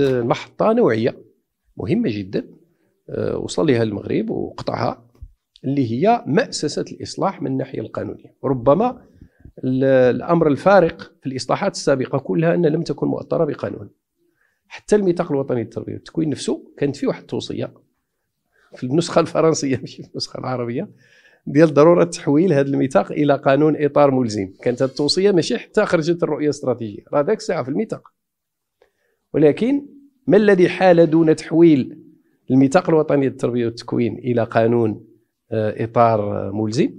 واحد المحطه نوعيه مهمه جدا آه، وصل لها المغرب وقطعها اللي هي مأسسة الإصلاح من الناحية القانونية ربما الأمر الفارق في الإصلاحات السابقة كلها أن لم تكن مؤطرة بقانون حتى الميثاق الوطني للتربية والتكوين نفسه كانت فيه واحد التوصية في النسخة الفرنسية ماشي في النسخة العربية ديال ضرورة تحويل هذا الميثاق إلى قانون إطار ملزم كانت التوصية ماشي حتى خرجت الرؤية الاستراتيجية راه ذاك الساعة في الميثاق ولكن ما الذي حال دون تحويل الميثاق الوطني للتربية والتكوين إلى قانون آه، إطار ملزم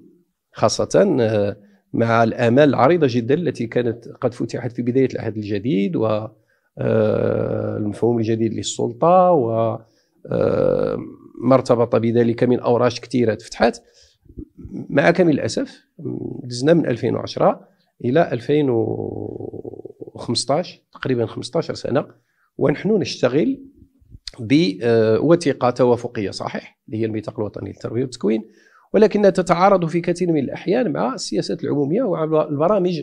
خاصة آه، مع الآمال العريضة جدا التي كانت قد فتحت في بداية العهد الجديد و آه، المفهوم الجديد للسلطة و ما ارتبط بذلك من أوراش كثيرة تفتحت مع كامل الأسف دزنا من 2010 إلى 2015 تقريبا 15 سنة ونحن نشتغل بوثيقه آه، توافقيه صحيح اللي هي الميثاق الوطني للتربيه والتكوين ولكنها تتعارض في كثير من الاحيان مع السياسات العموميه ومع البرامج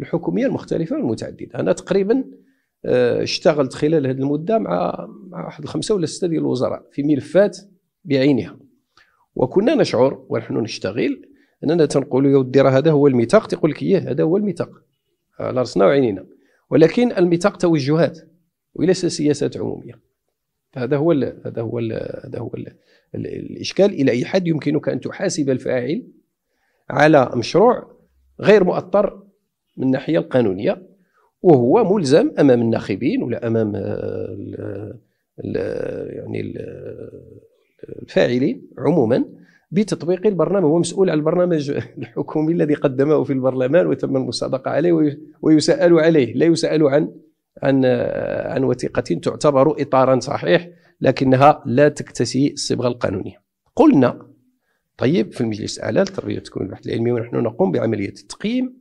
الحكوميه المختلفه والمتعدده انا تقريبا آه، اشتغلت خلال هذه المده مع مع واحد الخمسه ولا سته ديال الوزراء في ملفات بعينها وكنا نشعر ونحن نشتغل اننا تنقول يا ودي هذا هو الميثاق تيقول لك إيه، هذا هو الميثاق على آه، راسنا وعينينا ولكن الميثاق توجهات وليس سياسات عموميه هذا هو الـ هذا هو الـ هذا هو الـ الـ الاشكال الى اي حد يمكنك ان تحاسب الفاعل على مشروع غير مؤطر من الناحيه القانونيه وهو ملزم امام الناخبين ولا امام الـ الـ يعني الـ الفاعلين عموما بتطبيق البرنامج هو مسؤول على البرنامج الحكومي الذي قدمه في البرلمان وتم المصادقه عليه ويسأل عليه لا يسأل عن عن عن وثيقة تعتبر إطارا صحيح لكنها لا تكتسي الصبغة القانونية قلنا طيب في المجلس الأعلى التربية تكون البحث العلمي ونحن نقوم بعملية التقييم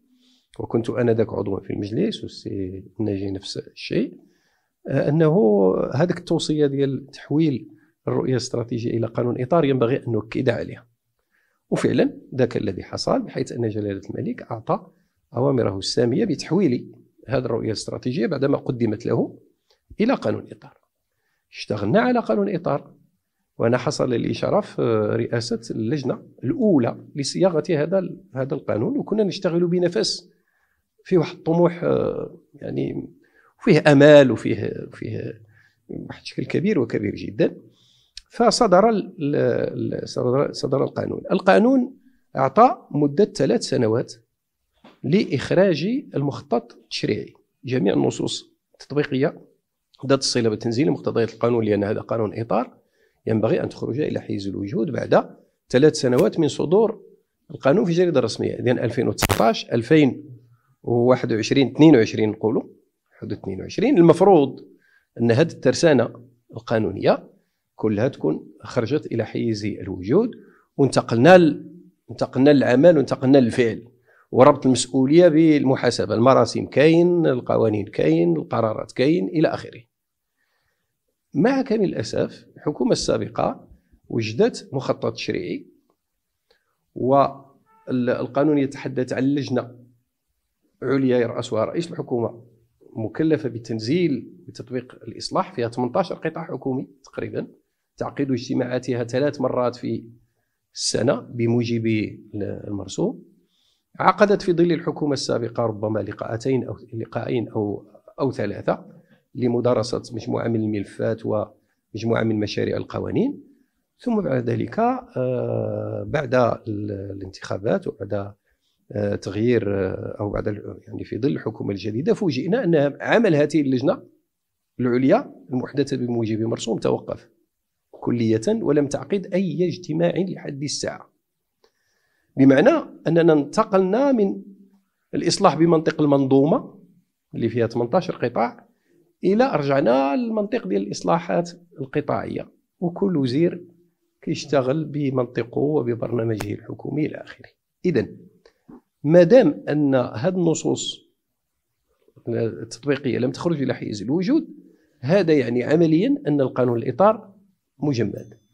وكنت أنا ذاك عضوا في المجلس والسي ناجي نفس الشيء أنه هذيك التوصية ديال تحويل الرؤية الاستراتيجية إلى قانون إطار ينبغي أن نؤكد عليها وفعلا ذاك الذي حصل بحيث أن جلالة الملك أعطى أوامره السامية بتحويل هذه الرؤية الاستراتيجية بعدما قدمت له إلى قانون إطار اشتغلنا على قانون إطار وأنا حصل لي شرف رئاسة اللجنة الأولى لصياغة هذا هذا القانون وكنا نشتغل بنفس فيه واحد الطموح آه، يعني فيه امال وفيه فيه واحد الشكل كبير وكبير جدا فصدر صدر القانون القانون اعطى مده ثلاث سنوات لإخراج المخطط التشريعي جميع النصوص التطبيقية ذات الصلة بالتنزيل مقتضيات القانون لأن هذا قانون إطار ينبغي أن تخرج إلى حيز الوجود بعد ثلاث سنوات من صدور القانون في الجريدة الرسمية اذا 2019 2021 22 نقولوا حدود 22 المفروض أن هذه الترسانة القانونية كلها تكون خرجت إلى حيز الوجود وانتقلنا انتقلنا للعمل وانتقلنا للفعل وربط المسؤوليه بالمحاسبه المراسم كاين القوانين كاين القرارات كاين الى اخره مع كامل الاسف الحكومه السابقه وجدت مخطط تشريعي والقانون يتحدث عن لجنه عليا يرأسها رئيس الحكومه مكلفه بتنزيل وتطبيق الاصلاح فيها 18 قطاع حكومي تقريبا تعقد اجتماعاتها ثلاث مرات في السنه بموجب المرسوم عقدت في ظل الحكومة السابقة ربما لقاءتين أو لقاءين أو أو ثلاثة لمدارسة مجموعة من الملفات ومجموعة من مشاريع القوانين ثم بعد ذلك آه، بعد الانتخابات وبعد آه، تغيير آه، أو بعد يعني في ظل الحكومة الجديدة فوجئنا أن عمل هذه اللجنة العليا المحدثة بموجب مرسوم توقف كلية ولم تعقد أي اجتماع لحد الساعة بمعنى اننا انتقلنا من الاصلاح بمنطق المنظومه اللي فيها 18 قطاع الى رجعنا للمنطق ديال الاصلاحات القطاعيه وكل وزير كيشتغل بمنطقه وببرنامجه الحكومي الى اخره اذا ما دام ان هذه النصوص التطبيقيه لم تخرج الى حيز الوجود هذا يعني عمليا ان القانون الاطار مجمد